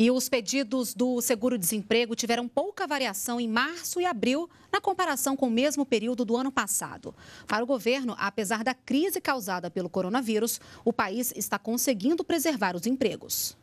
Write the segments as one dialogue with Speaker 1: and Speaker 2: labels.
Speaker 1: E os pedidos do seguro-desemprego tiveram pouca variação em março e abril, na comparação com o mesmo período do ano passado. Para o governo, apesar da crise causada pelo coronavírus, o país está conseguindo preservar os empregos.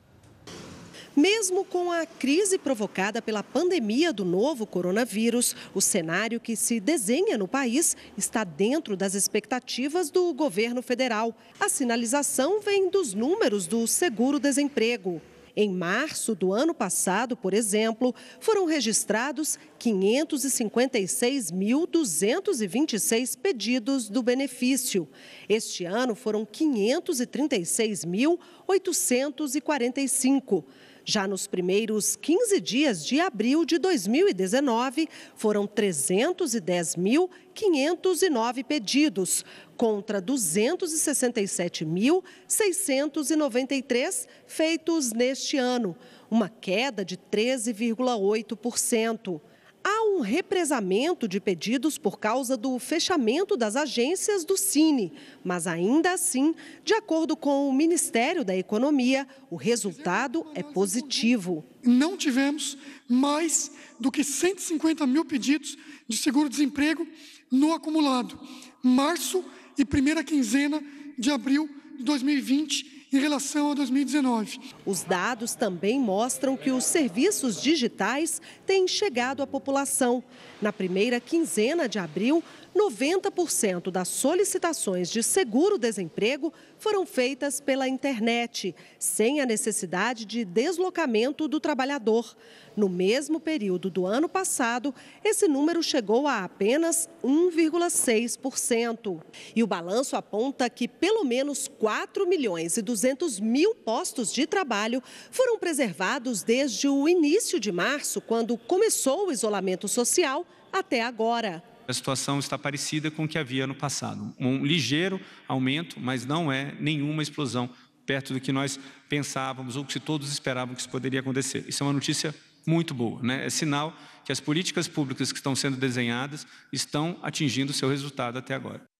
Speaker 2: Mesmo com a crise provocada pela pandemia do novo coronavírus, o cenário que se desenha no país está dentro das expectativas do governo federal. A sinalização vem dos números do seguro-desemprego. Em março do ano passado, por exemplo, foram registrados 556.226 pedidos do benefício. Este ano foram 536.845. Já nos primeiros 15 dias de abril de 2019, foram 310.509 pedidos, contra 267.693 feitos neste ano, uma queda de 13,8% há um represamento de pedidos por causa do fechamento das agências do Cine, mas ainda assim, de acordo com o Ministério da Economia, o resultado é positivo. Não tivemos mais do que 150 mil pedidos de seguro-desemprego no acumulado. Março e primeira quinzena de abril de 2020 em relação a 2019. Os dados também mostram que os serviços digitais têm chegado à população. Na primeira quinzena de abril, 90% das solicitações de seguro-desemprego foram feitas pela internet, sem a necessidade de deslocamento do trabalhador. No mesmo período do ano passado, esse número chegou a apenas 1,6%. E o balanço aponta que pelo menos 4 milhões e 200 200 mil postos de trabalho foram preservados desde o início de março, quando começou o isolamento social, até agora.
Speaker 3: A situação está parecida com o que havia no passado. Um ligeiro aumento, mas não é nenhuma explosão perto do que nós pensávamos ou que todos esperavam que isso poderia acontecer. Isso é uma notícia muito boa, né? É sinal que as políticas públicas que estão sendo desenhadas estão atingindo seu resultado até agora.